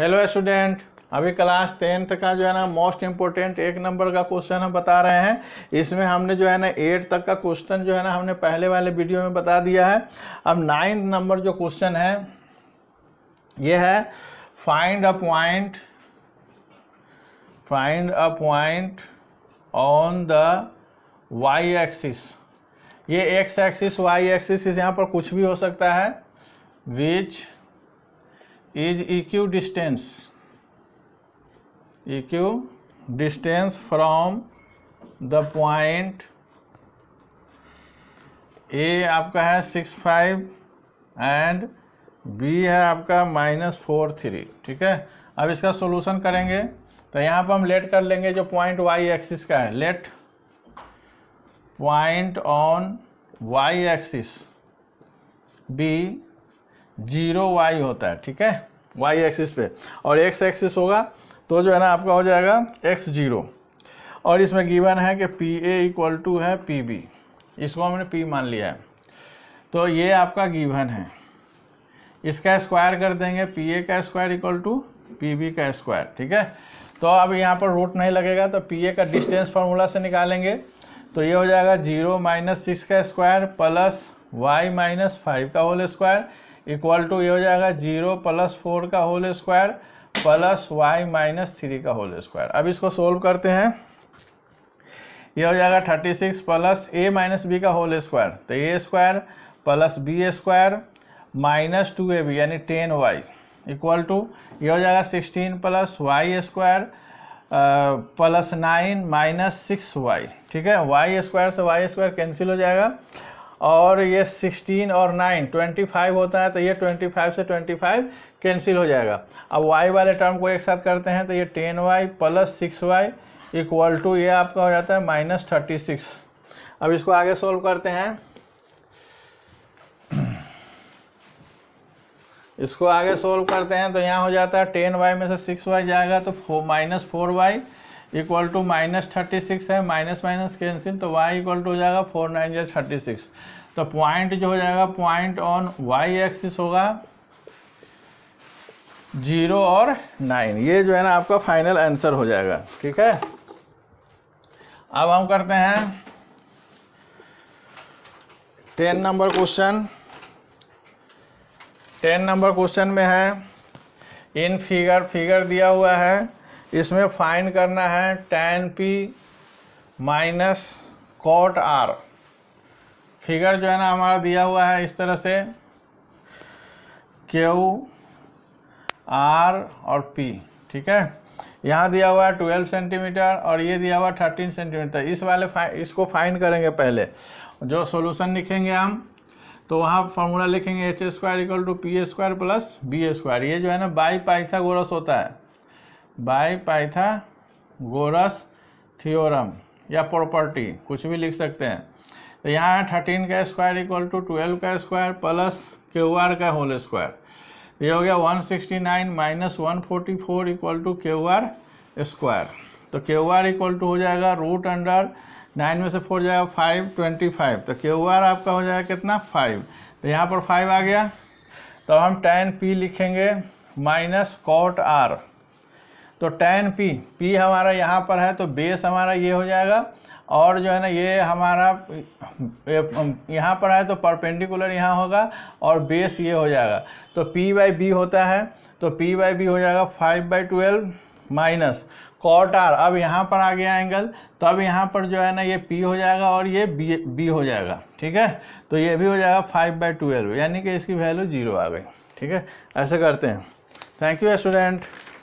hello student अभी class tenth का जो है ना मोस्ट इम्पोर्टेंट एक नंबर का क्वेश्चन हम बता रहे हैं इसमें हमने जो है ना एट तक का क्वेश्चन जो है ना हमने पहले वाले वीडियो में बता दिया है अब नाइन्थ नंबर जो क्वेश्चन है ये है find a point find a point on the Y axis ये एक्स एक्सिस वाई एक्सिस इस यहाँ पर कुछ भी हो सकता है which is equidistant equidistant from the point A आपका है सिक्स फाइव एंड बी है आपका माइनस फोर थ्री ठीक है अब इसका सोल्यूशन करेंगे तो यहाँ पर हम लेट कर लेंगे जो पॉइंट वाई एक्सिस का है let point on Y axis be zero Y होता है ठीक है वाई एक्सिस पे और एक्स एक्सिस होगा तो जो है ना आपका हो जाएगा एक्स जीरो और इसमें गिवन है कि पी ए इक्वल टू है पी बी इसको हमने पी मान लिया है तो ये आपका गिवन है इसका स्क्वायर कर देंगे पी ए का square equal to P B का स्क्वायर ठीक है तो अब यहाँ पर रूट नहीं लगेगा तो पी ए का डिस्टेंस फार्मूला से निकालेंगे तो ये हो जाएगा जीरो माइनस सिक्स का square plus Y minus five का होल स्क्वायर इक्वल टू ये हो जाएगा जीरो प्लस फोर का whole square plus Y minus three का होल स्क्वायर अब इसको सोल्व करते हैं ये हो जाएगा thirty six plus A minus B का होल स्क्वायर तो A square plus B square minus two A B यानी टेन वाई इक्वल टू ये हो जाएगा sixteen plus Y square plus nine minus six Y ठीक है वाई स्क्वायर से Y square cancel हो जाएगा और ये 16 और 9 25 होता है तो ये 25 से 25 कैंसिल हो जाएगा अब y वाले टर्म को एक साथ करते हैं तो ये 10y Y plus six Y equal to ये आपका हो जाता है माइनस थर्टी सिक्स अब इसको आगे सॉल्व करते हैं इसको आगे सॉल्व करते हैं तो यहाँ हो जाता है टेन वाई में से सिक्स वाई जाएगा तो four minus four Y equal to minus thirty six है माइनस माइनस कैंसिल तो y इक्वल टू हो जाएगा फोर नाइन जो थर्टी सिक्स तो पॉइंट जो हो जाएगा पॉइंट ऑन y एक्सिस होगा जीरो और नाइन ये जो है ना आपका फाइनल आंसर हो जाएगा ठीक है अब हम करते हैं ten number question ten number question में है इन फिगर फिगर दिया हुआ है इसमें फाइंड करना है tan P minus cot R figure जो है ना हमारा दिया हुआ है इस तरह से क्यू आर और पी ठीक है यहाँ दिया हुआ है ट्वेल्व सेंटीमीटर और ये दिया हुआ है थर्टीन सेंटीमीटर इस वाले फाइन इसको फाइंड करेंगे पहले जो सोल्यूशन लिखेंगे हम तो वहाँ फॉर्मूला लिखेंगे H square equal to P square plus B square ये जो है ना बाई पाइथागोरस होता है बाय पाइथागोरस थियोरम या प्रॉपर्टी कुछ भी लिख सकते हैं तो यहाँ है थर्टीन का स्क्वायर इक्वल टू ट्वेल्व का स्क्वायर प्लस क्यू आर का होल स्क्वायर ये हो गया one sixty nine minus one forty four equal to Q R square तो क्यू आर इक्वल टू हो जाएगा रूट अंडर नाइन में से फोर जाएगा फाइव ट्वेंटी फाइव तो क्यू आर आपका हो जाएगा कितना फाइव तो यहाँ पर फाइव आ गया तो हम टेन पी लिखेंगे माइनस कॉट आर तो tan p p हमारा यहाँ पर है तो बेस हमारा ये हो जाएगा और जो है ना ये हमारा यहाँ पर है तो परपेंडिकुलर यहाँ होगा और बेस ये हो जाएगा तो p बाई बी होता है तो p बाई बी हो जाएगा five by twelve minus cot R अब यहाँ पर आ गया एंगल तो अब यहाँ पर जो है ना ये पी हो जाएगा और ये बी बी हो जाएगा ठीक है तो ये भी हो जाएगा फाइव बाई ट्वेल्व यानी कि इसकी वैल्यू जीरो आ गई ठीक है ऐसे करते हैं थैंक यू स्टूडेंट